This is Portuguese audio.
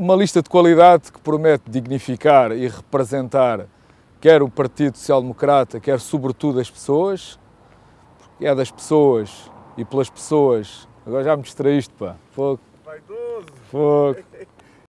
Uma lista de qualidade que promete dignificar e representar quer o Partido Social Democrata, quer sobretudo as pessoas. É das pessoas e pelas pessoas. Agora já me distraíste, pá. Fogo. Vaidoso. Fogo.